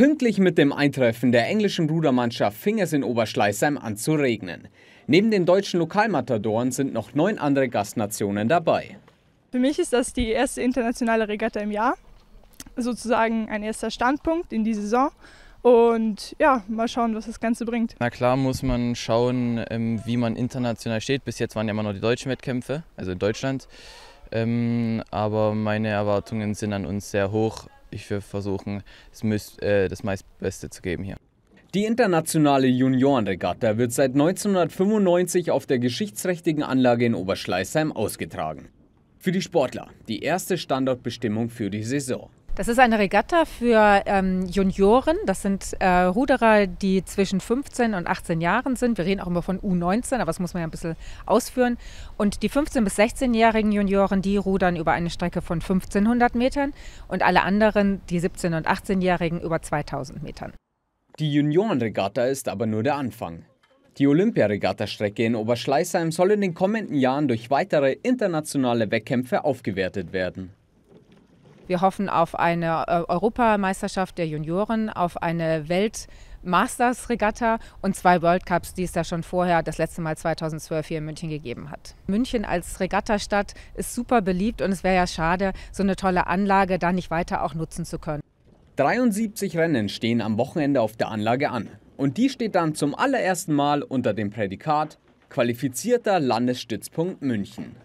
Pünktlich mit dem Eintreffen der englischen Rudermannschaft fing es in Oberschleißheim an zu regnen. Neben den deutschen Lokalmatadoren sind noch neun andere Gastnationen dabei. Für mich ist das die erste internationale Regatta im Jahr. Sozusagen ein erster Standpunkt in die Saison. Und ja, mal schauen, was das Ganze bringt. Na klar muss man schauen, ähm, wie man international steht. Bis jetzt waren ja immer nur die deutschen Wettkämpfe, also in Deutschland. Ähm, aber meine Erwartungen sind an uns sehr hoch, ich will versuchen, das, müsst, äh, das meistbeste zu geben hier. Die internationale Juniorenregatta wird seit 1995 auf der geschichtsträchtigen Anlage in Oberschleißheim ausgetragen. Für die Sportler die erste Standortbestimmung für die Saison. Das ist eine Regatta für ähm, Junioren. Das sind äh, Ruderer, die zwischen 15 und 18 Jahren sind. Wir reden auch immer von U19, aber das muss man ja ein bisschen ausführen. Und die 15- bis 16-jährigen Junioren, die rudern über eine Strecke von 1500 Metern und alle anderen, die 17- und 18-jährigen, über 2000 Metern. Die Juniorenregatta ist aber nur der Anfang. Die Olympiaregatta-Strecke in Oberschleißheim soll in den kommenden Jahren durch weitere internationale Wettkämpfe aufgewertet werden. Wir hoffen auf eine äh, Europameisterschaft der Junioren, auf eine Welt. Masters Regatta und zwei World Cups, die es da schon vorher, das letzte Mal 2012 hier in München gegeben hat. München als Regattastadt ist super beliebt und es wäre ja schade, so eine tolle Anlage da nicht weiter auch nutzen zu können. 73 Rennen stehen am Wochenende auf der Anlage an. Und die steht dann zum allerersten Mal unter dem Prädikat qualifizierter Landesstützpunkt München.